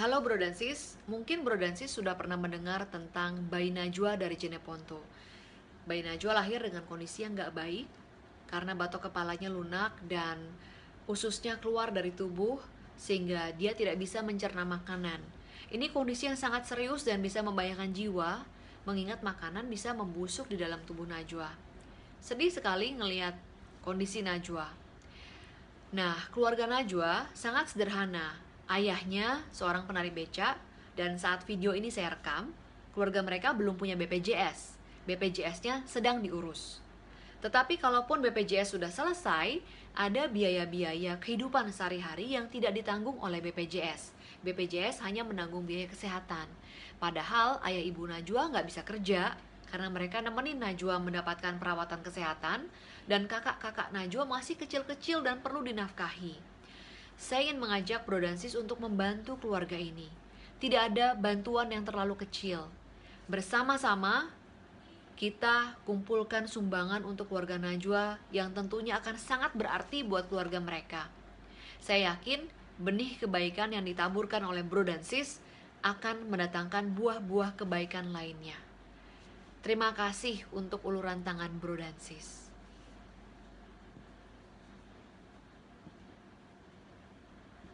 Halo Bro dan Sis, mungkin Bro dan Sis sudah pernah mendengar tentang Bayi Najwa dari Jeneponto. Bayi Najwa lahir dengan kondisi yang gak baik karena batok kepalanya lunak dan ususnya keluar dari tubuh sehingga dia tidak bisa mencerna makanan. Ini kondisi yang sangat serius dan bisa membahayakan jiwa mengingat makanan bisa membusuk di dalam tubuh Najwa. Sedih sekali ngelihat kondisi Najwa. Nah, keluarga Najwa sangat sederhana, Ayahnya seorang penari beca dan saat video ini saya rekam, keluarga mereka belum punya BPJS. BPJS-nya sedang diurus. Tetapi kalaupun BPJS sudah selesai, ada biaya-biaya kehidupan sehari-hari yang tidak ditanggung oleh BPJS. BPJS hanya menanggung biaya kesehatan. Padahal ayah ibu Najwa nggak bisa kerja karena mereka nemenin Najwa mendapatkan perawatan kesehatan dan kakak-kakak Najwa masih kecil-kecil dan perlu dinafkahi. Saya ingin mengajak Bro dan Sis untuk membantu keluarga ini. Tidak ada bantuan yang terlalu kecil. Bersama-sama, kita kumpulkan sumbangan untuk keluarga Najwa yang tentunya akan sangat berarti buat keluarga mereka. Saya yakin benih kebaikan yang ditaburkan oleh Bro dan Sis akan mendatangkan buah-buah kebaikan lainnya. Terima kasih untuk uluran tangan Bro dan Sis.